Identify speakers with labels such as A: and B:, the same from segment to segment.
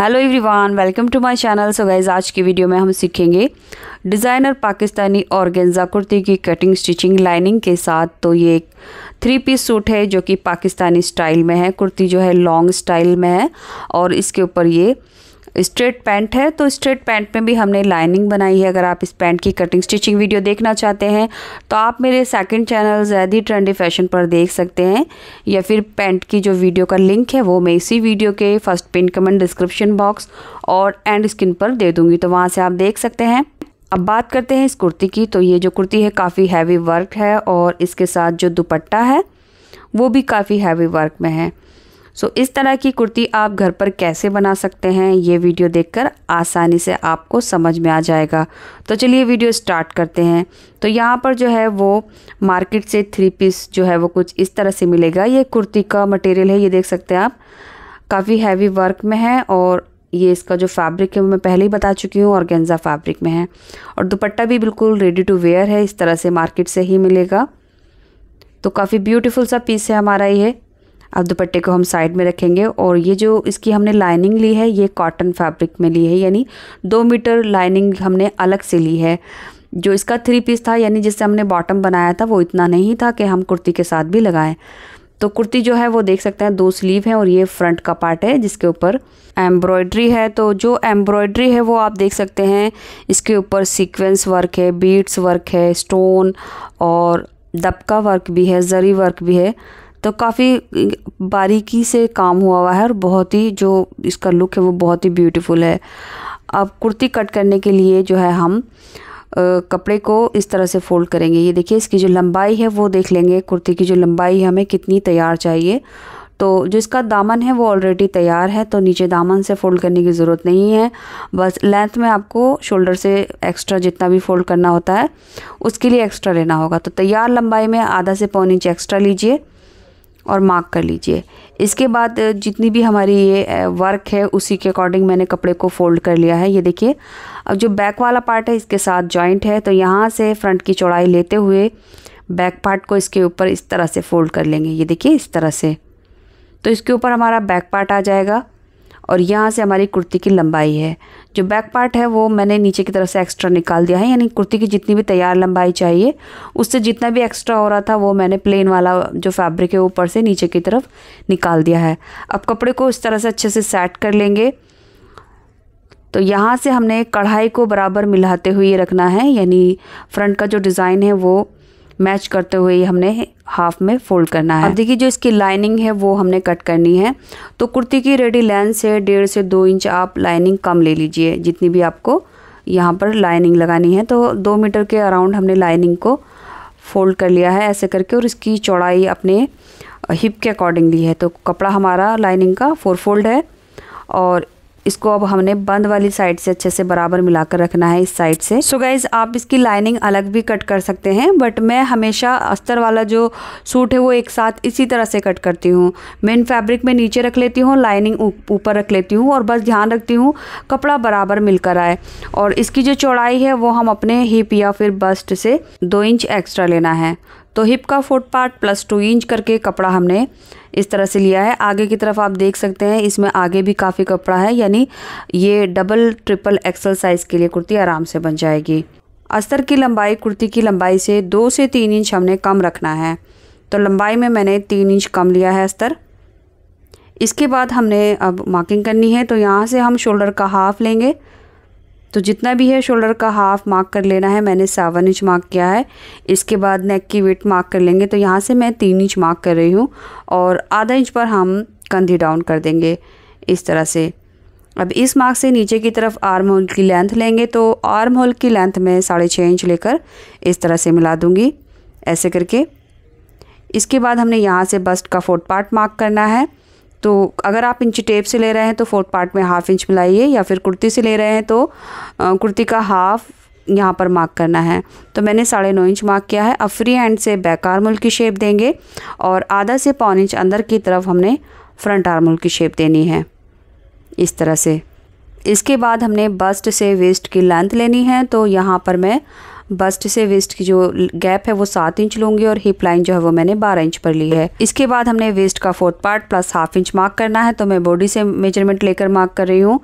A: hello everyone welcome to my channel so guys आज की video में हम सीखेंगे डिज़ाइनर पाकिस्तानी ऑर्गेन्जा कुर्ती की कटिंग स्टिचिंग लाइनिंग के साथ तो ये एक थ्री पीस सूट है जो कि पाकिस्तानी स्टाइल में है कुर्ती जो है लॉन्ग स्टाइल में है और इसके ऊपर ये स्ट्रेट पैंट है तो स्ट्रेट पैंट में भी हमने लाइनिंग बनाई है अगर आप इस पैंट की कटिंग स्टिचिंग वीडियो देखना चाहते हैं तो आप मेरे second channel Zaidi trendy fashion पर देख सकते हैं या फिर पैंट की जो वीडियो का लिंक है वो मैं इसी वीडियो के first pin comment description box और एंड स्क्रीन पर दे दूँगी तो वहाँ से आप देख सकते हैं अब बात करते हैं इस कुर्ती की तो ये जो कुर्ती है काफ़ी हैवी वर्क है और इसके साथ जो दुपट्टा है वो भी काफ़ी हैवी वर्क में है सो इस तरह की कुर्ती आप घर पर कैसे बना सकते हैं ये वीडियो देखकर आसानी से आपको समझ में आ जाएगा तो चलिए वीडियो स्टार्ट करते हैं तो यहाँ पर जो है वो मार्केट से थ्री पीस जो है वो कुछ इस तरह से मिलेगा ये कुर्ती का मटेरियल है ये देख सकते हैं आप काफ़ी हैवी वर्क में है और ये इसका जो फैब्रिक है वो मैं पहले ही बता चुकी हूँ और गेंज़ा फैब्रिक में है और दुपट्टा भी बिल्कुल रेडी टू वेयर है इस तरह से मार्केट से ही मिलेगा तो काफ़ी ब्यूटीफुल सा पीस है हमारा ये अब दुपट्टे को हम साइड में रखेंगे और ये जो इसकी हमने लाइनिंग ली है ये कॉटन फैब्रिक में ली है यानी दो मीटर लाइनिंग हमने अलग से ली है जो इसका थ्री पीस था यानी जिससे हमने बॉटम बनाया था वो इतना नहीं था कि हम कुर्ती के साथ भी लगाएं तो कुर्ती जो है वो देख सकते हैं दो स्लीव हैं और ये फ्रंट का पार्ट है जिसके ऊपर एम्ब्रॉयड्री है तो जो एम्ब्रॉयड्री है वो आप देख सकते हैं इसके ऊपर सीक्वेंस वर्क है बीट्स वर्क है स्टोन और दबका वर्क भी है जरी वर्क भी है तो काफ़ी बारीकी से काम हुआ हुआ है और बहुत ही जो इसका लुक है वो बहुत ही ब्यूटीफुल है अब कुर्ती कट करने के लिए जो है हम कपड़े को इस तरह से फोल्ड करेंगे ये देखिए इसकी जो लंबाई है वो देख लेंगे कुर्ती की जो लंबाई हमें कितनी तैयार चाहिए तो जो इसका दामन है वो ऑलरेडी तैयार है तो नीचे दामन से फ़ोल्ड करने की ज़रूरत नहीं है बस लेंथ में आपको शोल्डर से एक्स्ट्रा जितना भी फ़ोल्ड करना होता है उसके लिए एक्स्ट्रा लेना होगा तो तैयार लंबाई में आधा से पौन इंच एक्स्ट्रा लीजिए और मार्क कर लीजिए इसके बाद जितनी भी हमारी ये वर्क है उसी के अकॉर्डिंग मैंने कपड़े को फोल्ड कर लिया है ये देखिए अब जो बैक वाला पार्ट है इसके साथ जॉइंट है तो यहाँ से फ्रंट की चौड़ाई लेते हुए बैक पार्ट को इसके ऊपर इस तरह से फोल्ड कर लेंगे ये देखिए इस तरह से तो इसके ऊपर हमारा बैक पार्ट आ जाएगा और यहाँ से हमारी कुर्ती की लंबाई है जो बैक पार्ट है वो मैंने नीचे की तरफ से एक्स्ट्रा निकाल दिया है यानी कुर्ती की जितनी भी तैयार लंबाई चाहिए उससे जितना भी एक्स्ट्रा हो रहा था वो मैंने प्लेन वाला जो फैब्रिक है ऊपर से नीचे की तरफ निकाल दिया है अब कपड़े को इस तरह से अच्छे से सेट कर लेंगे तो यहाँ से हमने कढ़ाई को बराबर मिलाते हुए रखना है यानी फ्रंट का जो डिज़ाइन है वो मैच करते हुए हमने हाफ में फोल्ड करना है अब देखिए जो इसकी लाइनिंग है वो हमने कट करनी है तो कुर्ती की रेडी लेंथ से डेढ़ से दो इंच आप लाइनिंग कम ले लीजिए जितनी भी आपको यहाँ पर लाइनिंग लगानी है तो दो मीटर के अराउंड हमने लाइनिंग को फोल्ड कर लिया है ऐसे करके और इसकी चौड़ाई अपने हिप के अकॉर्डिंग ली है तो कपड़ा हमारा लाइनिंग का फोर फोल्ड है और इसको अब हमने बंद वाली साइड से अच्छे से बराबर मिलाकर रखना है इस साइड से सो so गाइज आप इसकी लाइनिंग अलग भी कट कर सकते हैं बट मैं हमेशा अस्तर वाला जो सूट है वो एक साथ इसी तरह से कट करती हूँ मेन फैब्रिक में नीचे रख लेती हूँ लाइनिंग ऊपर रख लेती हूँ और बस ध्यान रखती हूँ कपड़ा बराबर मिलकर आए और इसकी जो चौड़ाई है वो हम अपने हिप या फिर बस्ट से दो इंच एक्स्ट्रा लेना है तो हिप का fourth part plus two inch करके कपड़ा हमने इस तरह से लिया है आगे की तरफ आप देख सकते हैं इसमें आगे भी काफ़ी कपड़ा है यानी ये डबल ट्रिपल एक्सल साइज़ के लिए कुर्ती आराम से बन जाएगी अस्तर की लंबाई कुर्ती की लंबाई से दो से तीन इंच हमने कम रखना है तो लंबाई में मैंने तीन इंच कम लिया है अस्तर इसके बाद हमने अब मार्किंग करनी है तो यहाँ से हम शोल्डर का हाफ़ लेंगे तो जितना भी है शोल्डर का हाफ मार्क कर लेना है मैंने सेवन इंच मार्क किया है इसके बाद नेक की वेट मार्क कर लेंगे तो यहाँ से मैं तीन इंच मार्क कर रही हूँ और आधा इंच पर हम कंधे डाउन कर देंगे इस तरह से अब इस मार्क से नीचे की तरफ आर्म होल की लेंथ लेंगे तो आर्म होल की लेंथ में साढ़े छः इंच लेकर इस तरह से मिला दूँगी ऐसे करके इसके बाद हमने यहाँ से बस्ट का फोर्थ पार्ट मार्क करना है तो अगर आप इंची टेप से ले रहे हैं तो फोर्थ पार्ट में हाफ इंच मिलाइए या फिर कुर्ती से ले रहे हैं तो कुर्ती का हाफ यहाँ पर मार्क करना है तो मैंने साढ़े नौ इंच मार्क किया है अब फ्री हैंड से बैक आर्मोल की शेप देंगे और आधा से पौन इंच अंदर की तरफ हमने फ्रंट आर्मोल की शेप देनी है इस तरह से इसके बाद हमने बस्ट से वेस्ट की लेंथ लेनी है तो यहाँ पर मैं बस्ट से वेस्ट की जो गैप है वो सात इंच लूँगी और हिप लाइन जो है वो मैंने बारह इंच पर ली है इसके बाद हमने वेस्ट का fourth part plus half inch mark करना है तो मैं बॉडी से मेजरमेंट लेकर मार्क कर रही हूँ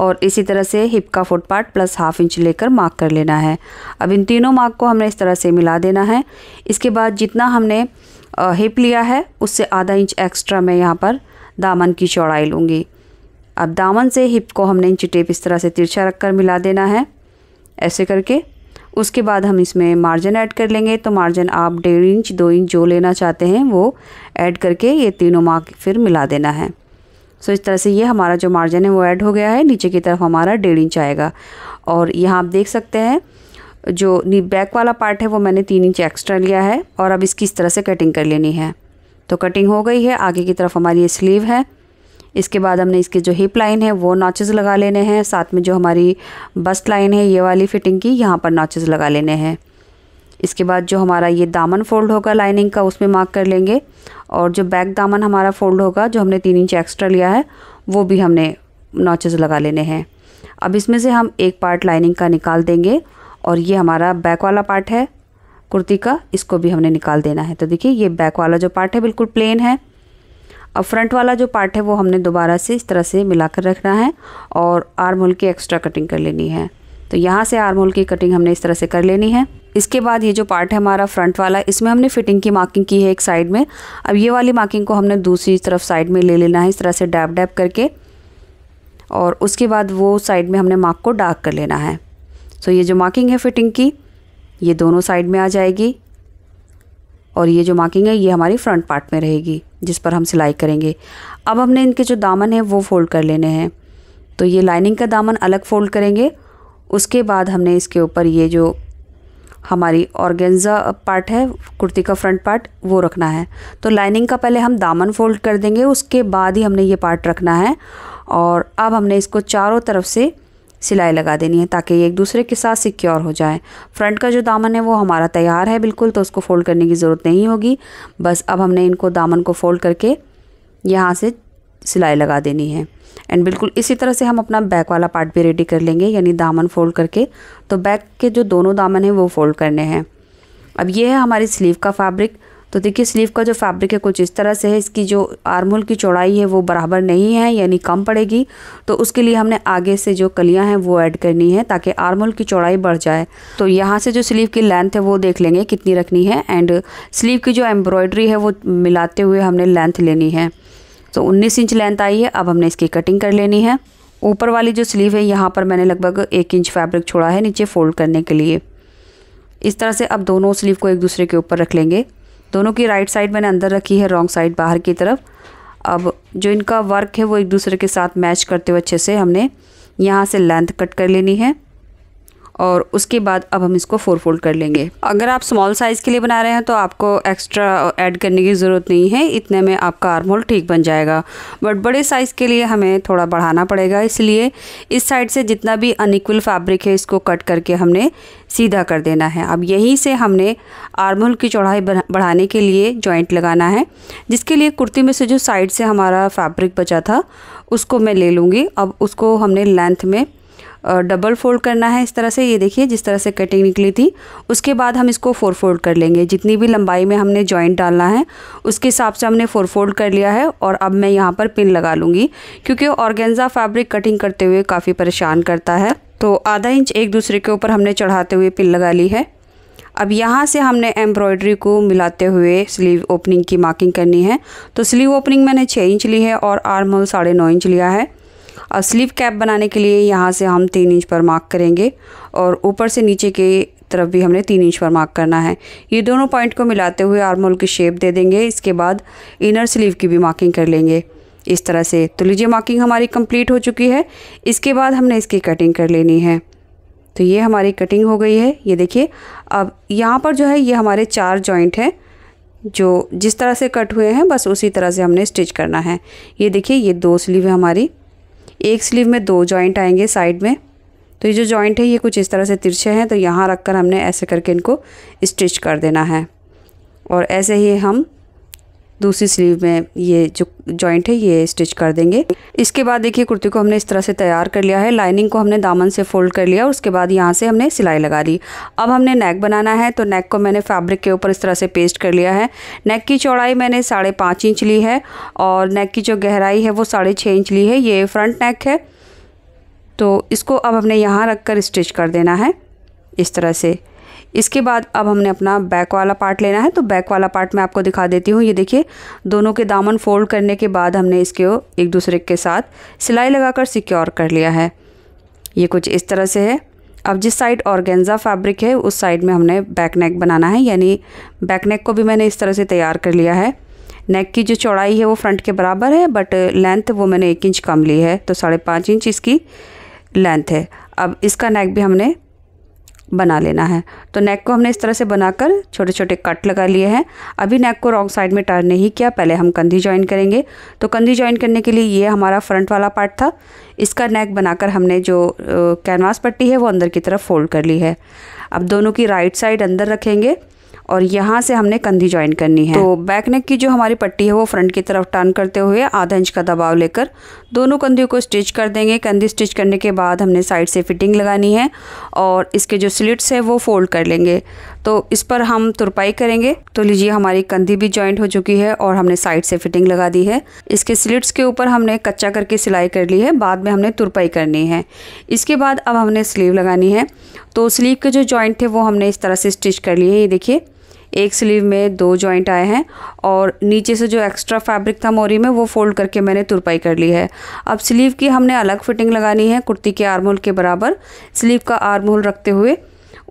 A: और इसी तरह से हिप का fourth part plus half inch लेकर मार्क कर लेना है अब इन तीनों मार्क को हमने इस तरह से मिला देना है इसके बाद जितना हमने हिप लिया है उससे आधा इंच एक्स्ट्रा मैं यहाँ पर दामन की चौड़ाई लूँगी अब दामन से हिप को हमने इंची टेप इस तरह से तिरछा रख कर मिला देना है ऐसे करके उसके बाद हम इसमें मार्जिन ऐड कर लेंगे तो मार्जिन आप डेढ़ इंच दो इंच जो लेना चाहते हैं वो ऐड करके ये तीनों मार्क फिर मिला देना है सो इस तरह से ये हमारा जो मार्जिन है वो ऐड हो गया है नीचे की तरफ हमारा डेढ़ इंच आएगा और यहाँ आप देख सकते हैं जो बैक वाला पार्ट है वो मैंने तीन इंच एक्स्ट्रा लिया है और अब इसकी इस तरह से कटिंग कर लेनी है तो कटिंग हो गई है आगे की तरफ हमारी ये स्लीव है इसके बाद हमने इसके जो हिप लाइन है वो नॉचेज़ लगा लेने हैं साथ में जो हमारी बस्ट लाइन है ये वाली फिटिंग की यहाँ पर नॉचेज़ लगा लेने हैं इसके बाद जो हमारा ये दामन फोल्ड होगा लाइनिंग का उसमें मार्क कर लेंगे और जो बैक दामन हमारा फोल्ड होगा जो हमने तीन इंच एक्स्ट्रा लिया है वो भी हमने नॉचेज़ लगा लेने हैं अब इसमें से हम एक पार्ट लाइनिंग का निकाल देंगे और ये हमारा बैक वाला पार्ट है कुर्ती का इसको भी हमने निकाल देना है तो देखिए ये बैक वाला जो पार्ट है बिल्कुल प्लेन है अब फ्रंट वाला जो पार्ट है वो हमने दोबारा से इस तरह से मिलाकर रखना है और आर्म होल की एक्स्ट्रा कटिंग कर लेनी है तो यहाँ से आर्म होल की कटिंग हमने इस तरह से कर लेनी है इसके बाद ये जो पार्ट है हमारा फ्रंट वाला इसमें हमने फिटिंग की मार्किंग की है एक साइड में अब ये वाली मार्किंग को हमने दूसरी तरफ साइड में ले लेना है इस तरह से डैप डैप करके और उसके बाद वो साइड में हमने मार्क को डार्क कर लेना है सो ये जो मार्किंग है फिटिंग की ये दोनों साइड में आ जाएगी और ये जो मार्किंग है ये हमारी फ्रंट पार्ट में रहेगी जिस पर हम सिलाई करेंगे अब हमने इनके जो दामन है वो फ़ोल्ड कर लेने हैं तो ये लाइनिंग का दामन अलग फ़ोल्ड करेंगे उसके बाद हमने इसके ऊपर ये जो हमारी ऑर्गेंजा पार्ट है कुर्ती का फ्रंट पार्ट वो रखना है तो लाइनिंग का पहले हम दामन फोल्ड कर देंगे उसके बाद ही हमने ये पार्ट रखना है और अब हमने इसको चारों तरफ से सिलाई लगा देनी है ताकि ये एक दूसरे के साथ सिक्योर हो जाए फ्रंट का जो दामन है वो हमारा तैयार है बिल्कुल तो उसको फ़ोल्ड करने की ज़रूरत नहीं होगी बस अब हमने इनको दामन को फ़ोल्ड करके यहाँ से सिलाई लगा देनी है एंड बिल्कुल इसी तरह से हम अपना बैक वाला पार्ट भी रेडी कर लेंगे यानी दामन फ़ोल्ड करके तो बैक के जो दोनों दामन हैं वो फ़ोल्ड करने हैं अब ये है हमारी स्लीव का फैब्रिक तो देखिए स्लीव का जो फैब्रिक है कुछ इस तरह से है इसकी जो आर्मोल की चौड़ाई है वो बराबर नहीं है यानी कम पड़ेगी तो उसके लिए हमने आगे से जो कलियां हैं वो ऐड करनी है ताकि आर्मोल की चौड़ाई बढ़ जाए तो यहाँ से जो स्लीव की लेंथ है वो देख लेंगे कितनी रखनी है एंड स्लीव की जो एम्ब्रॉयडरी है वो मिलाते हुए हमने लेंथ लेनी है तो उन्नीस इंच लेंथ आई है अब हमने इसकी कटिंग कर लेनी है ऊपर वाली जो स्लीव है यहाँ पर मैंने लगभग एक इंच फैब्रिक छोड़ा है नीचे फोल्ड करने के लिए इस तरह से अब दोनों स्लीव को एक दूसरे के ऊपर रख लेंगे दोनों की राइट साइड मैंने अंदर रखी है रॉन्ग साइड बाहर की तरफ अब जो इनका वर्क है वो एक दूसरे के साथ मैच करते हुए अच्छे से हमने यहाँ से लेंथ कट कर लेनी है और उसके बाद अब हम इसको फोर फोल्ड कर लेंगे अगर आप स्मॉल साइज़ के लिए बना रहे हैं तो आपको एक्स्ट्रा ऐड uh, करने की ज़रूरत नहीं है इतने में आपका आर्म होल ठीक बन जाएगा बट बड़े साइज़ के लिए हमें थोड़ा बढ़ाना पड़ेगा इसलिए इस साइड से जितना भी अनइक्वल फैब्रिक है इसको कट करके हमने सीधा कर देना है अब यहीं से हमने आर्म होल की चौड़ाई बढ़ाने के लिए जॉइंट लगाना है जिसके लिए कुर्ती में से जो साइड से हमारा फैब्रिक बचा था उसको मैं ले लूँगी अब उसको हमने लेंथ में डबल फोल्ड करना है इस तरह से ये देखिए जिस तरह से कटिंग निकली थी उसके बाद हम इसको फोर फोल्ड कर लेंगे जितनी भी लंबाई में हमने जॉइंट डालना है उसके हिसाब से हमने फोर फोल्ड कर लिया है और अब मैं यहाँ पर पिन लगा लूँगी क्योंकि ऑर्गेंजा फैब्रिक कटिंग करते हुए काफ़ी परेशान करता है तो आधा इंच एक दूसरे के ऊपर हमने चढ़ाते हुए पिन लगा ली है अब यहाँ से हमने एम्ब्रॉयडरी को मिलाते हुए स्लीव ओपनिंग की मार्किंग करनी है तो स्लीव ओपनिंग मैंने छः इंच ली है और आर्म होल साढ़े नौ इंच लिया है और स्लीव कैप बनाने के लिए यहाँ से हम तीन इंच पर मार्क करेंगे और ऊपर से नीचे के तरफ भी हमने तीन इंच पर मार्क करना है ये दोनों पॉइंट को मिलाते हुए आर्मोल की शेप दे देंगे इसके बाद इनर स्लीव की भी मार्किंग कर लेंगे इस तरह से तो लीजिए मार्किंग हमारी कंप्लीट हो चुकी है इसके बाद हमने इसकी कटिंग कर लेनी है तो ये हमारी कटिंग हो गई है ये देखिए अब यहाँ पर जो है ये हमारे चार जॉइंट हैं जो जिस तरह से कट हुए हैं बस उसी तरह से हमने स्टिच करना है ये देखिए ये दो स्लीव है हमारी एक स्लीव में दो जॉइंट आएंगे साइड में तो ये जो जॉइंट है ये कुछ इस तरह से तिरछे हैं तो यहाँ रख कर हमने ऐसे करके इनको स्टिच कर देना है और ऐसे ही हम दूसरी स्लीव में ये जो जॉइंट है ये स्टिच कर देंगे इसके बाद देखिए कुर्ती को हमने इस तरह से तैयार कर लिया है लाइनिंग को हमने दामन से फोल्ड कर लिया और उसके बाद यहाँ से हमने सिलाई लगा दी अब हमने नेक बनाना है तो नेक को मैंने फैब्रिक के ऊपर इस तरह से पेस्ट कर लिया है नेक की चौड़ाई मैंने साढ़े पाँच इंच ली है और नेक की जो गहराई है वो साढ़े छः इंच ली है ये फ्रंट नेक है तो इसको अब हमने यहाँ रख कर स्टिच कर देना है इस तरह से इसके बाद अब हमने अपना बैक वाला पार्ट लेना है तो बैक वाला पार्ट मैं आपको दिखा देती हूँ ये देखिए दोनों के दामन फोल्ड करने के बाद हमने इसके एक दूसरे के साथ सिलाई लगाकर सिक्योर कर लिया है ये कुछ इस तरह से है अब जिस साइड ऑर्गेन्जा फैब्रिक है उस साइड में हमने बैक नेक बनाना है यानी बैक नेक को भी मैंने इस तरह से तैयार कर लिया है नेक की जो चौड़ाई है वो फ्रंट के बराबर है बट लेंथ वो मैंने एक इंच कम ली है तो साढ़े पाँच इंच इसकी लेंथ है अब इसका नेक भी हमने बना लेना है तो नेक को हमने इस तरह से बनाकर छोटे छोटे कट लगा लिए हैं अभी नेक को रॉन्ग साइड में टर्न नहीं किया पहले हम कंधी ज्वाइन करेंगे तो कंधी ज्वाइन करने के लिए ये हमारा फ्रंट वाला पार्ट था इसका नेक बनाकर हमने जो कैनवास पट्टी है वो अंदर की तरफ फोल्ड कर ली है अब दोनों की राइट साइड अंदर रखेंगे और यहाँ से हमने कंधी ज्वाइन करनी है तो बैक तो नेक की जो हमारी पट्टी है वो फ्रंट की तरफ टर्न करते हुए आधा इंच का दबाव लेकर दोनों कंधियों को स्टिच कर देंगे कंधी स्टिच करने के बाद हमने साइड से फिटिंग लगानी है और इसके जो स्लिट्स है वो फोल्ड कर लेंगे तो इस पर हम तुरपाई करेंगे तो लीजिए हमारी कंधी भी ज्वाइंट हो चुकी है और हमने साइड से फिटिंग लगा दी है इसके स्लिट्स के ऊपर हमने कच्चा करके सिलाई कर ली है बाद में हमने तुरपाई करनी है इसके बाद अब हमने स्लीव लगानी है तो स्लीव के जो जॉइंट थे वो हमने इस तरह से स्टिच कर लिए है ये देखिए एक स्लीव में दो जॉइंट आए हैं और नीचे से जो एक्स्ट्रा फैब्रिक था मोरी में वो फोल्ड करके मैंने तुरपाई कर ली है अब स्लीव की हमने अलग फिटिंग लगानी है कुर्ती के आर्म होल के बराबर स्लीव का आर्म होल रखते हुए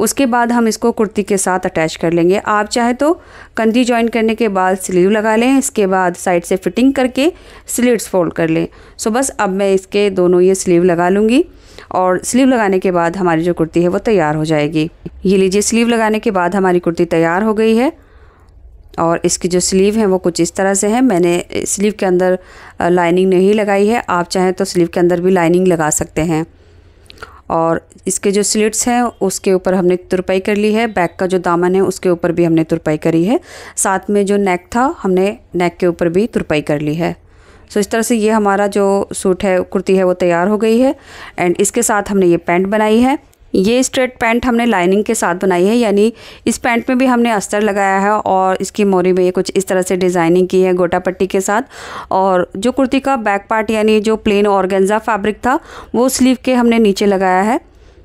A: उसके बाद हम इसको कुर्ती के साथ अटैच कर लेंगे आप चाहे तो कंधी ज्वाइन करने के बाद स्लीव लगा लें इसके बाद साइड से फिटिंग करके स्लीव्स फोल्ड कर लें सो बस अब मैं इसके दोनों ये स्लीव लगा लूँगी और स्लीव लगाने के बाद हमारी जो कुर्ती है वो तैयार हो जाएगी ये लीजिए स्लीव लगाने के बाद हमारी कुर्ती तैयार हो गई है और इसकी जो स्लीव है वो कुछ इस तरह से है मैंने स्लीव के अंदर लाइनिंग नहीं लगाई है आप चाहें तो स्लीव के अंदर भी लाइनिंग लगा सकते हैं और इसके जो स्लिट्स हैं उसके ऊपर हमने तुरपाई कर ली है बैक का जो दामन है उसके ऊपर भी हमने तुरपाई करी है साथ में जो नेक था हमने नेक के ऊपर भी तुरपाई कर ली है सो so, इस तरह से ये हमारा जो सूट है कुर्ती है वो तैयार हो गई है एंड इसके साथ हमने ये पैंट बनाई है ये स्ट्रेट पैंट हमने लाइनिंग के साथ बनाई है यानी इस पैंट में भी हमने अस्तर लगाया है और इसकी मोरी में कुछ इस तरह से डिज़ाइनिंग की है गोटा पट्टी के साथ और जो कुर्ती का बैक पार्ट यानी जो प्लेन ऑर्गेन्जा फैब्रिक था वो स्लीव के हमने नीचे लगाया है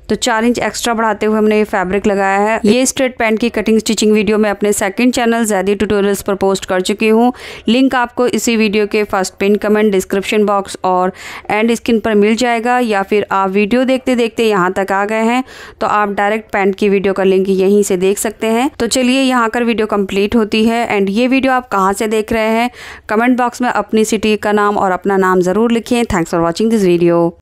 A: तो चार इंच एक्स्ट्रा बढ़ाते हुए हमने ये फैब्रिक लगाया है ये स्ट्रेट पैंट की कटिंग स्टिचिंग वीडियो मैं अपने सेकंड चैनल जैदी ट्यूटोरियल्स पर पोस्ट कर चुकी हूँ लिंक आपको इसी वीडियो के first pin comment description box और एंड स्क्रीन पर मिल जाएगा या फिर आप वीडियो देखते देखते यहाँ तक आ गए हैं तो आप डायरेक्ट पैंट की वीडियो का लिंक यहीं से देख सकते हैं तो चलिए यहाँ कर वीडियो कम्प्लीट होती है एंड ये वीडियो आप कहाँ से देख रहे हैं कमेंट बॉक्स में अपनी सिटी का नाम और अपना नाम ज़रूर लिखें thanks for watching this video